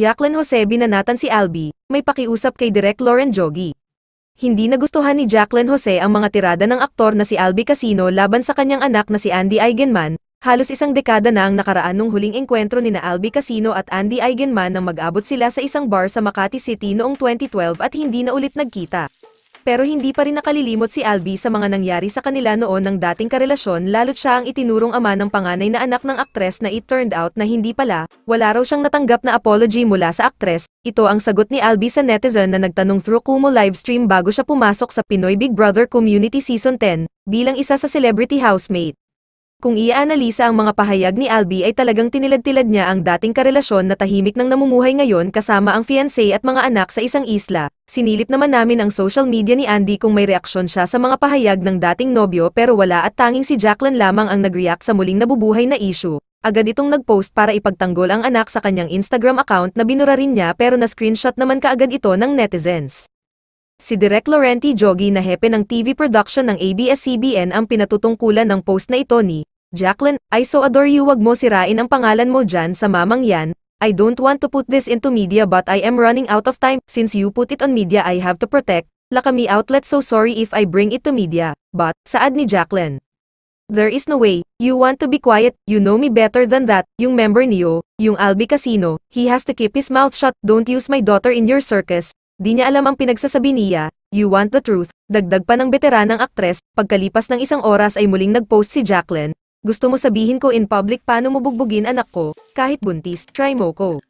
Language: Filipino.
Jacqueline Jose binanatan si Albi, may pakiusap kay Direk Lauren Jogi. Hindi nagustuhan ni Jacqueline Jose ang mga tirada ng aktor na si Albi Casino laban sa kanyang anak na si Andy Eigenman, halos isang dekada na ang nakaraan nung huling engkwentro ni na Albi Casino at Andy Eigenman nang mag-abot sila sa isang bar sa Makati City noong 2012 at hindi na ulit nagkita. Pero hindi pa rin nakalilimot si Albi sa mga nangyari sa kanila noon ng dating karelasyon lalo't siya ang itinurong ama ng panganay na anak ng aktres na it turned out na hindi pala, wala raw siyang natanggap na apology mula sa aktres, ito ang sagot ni Albi sa netizen na nagtanong through Kumo livestream bago siya pumasok sa Pinoy Big Brother Community Season 10, bilang isa sa celebrity housemate. Kung iaanalisa ang mga pahayag ni Albi ay talagang tinilad-tilad niya ang dating karelasyon na tahimik ng namumuhay ngayon kasama ang fiancé at mga anak sa isang isla. Sinilip naman namin ang social media ni Andy kung may reaksyon siya sa mga pahayag ng dating nobyo pero wala at tanging si Jacqueline lamang ang nag-react sa muling nabubuhay na issue. Agad itong nag-post para ipagtanggol ang anak sa kanyang Instagram account na binura rin niya pero na-screenshot naman kaagad ito ng netizens. Si Direk Laurenti Jogi na hepe ng TV production ng ABS-CBN ang pinatutungkulan ng post na ito ni Jacqueline, I so adore you wag mo sirain ang pangalan mo dyan sa mamang yan, I don't want to put this into media but I am running out of time, since you put it on media I have to protect, Lakami outlet so sorry if I bring it to media, but, saad ni Jacqueline. There is no way, you want to be quiet, you know me better than that, yung member niyo, yung Albi Casino, he has to keep his mouth shut, don't use my daughter in your circus, Di niya alam ang pinagsasabi niya, You Want the Truth, dagdag pa ng veteranang aktres, pagkalipas ng isang oras ay muling nagpost si Jacqueline, Gusto mo sabihin ko in public paano mo bugbugin anak ko, kahit buntis, try mo ko.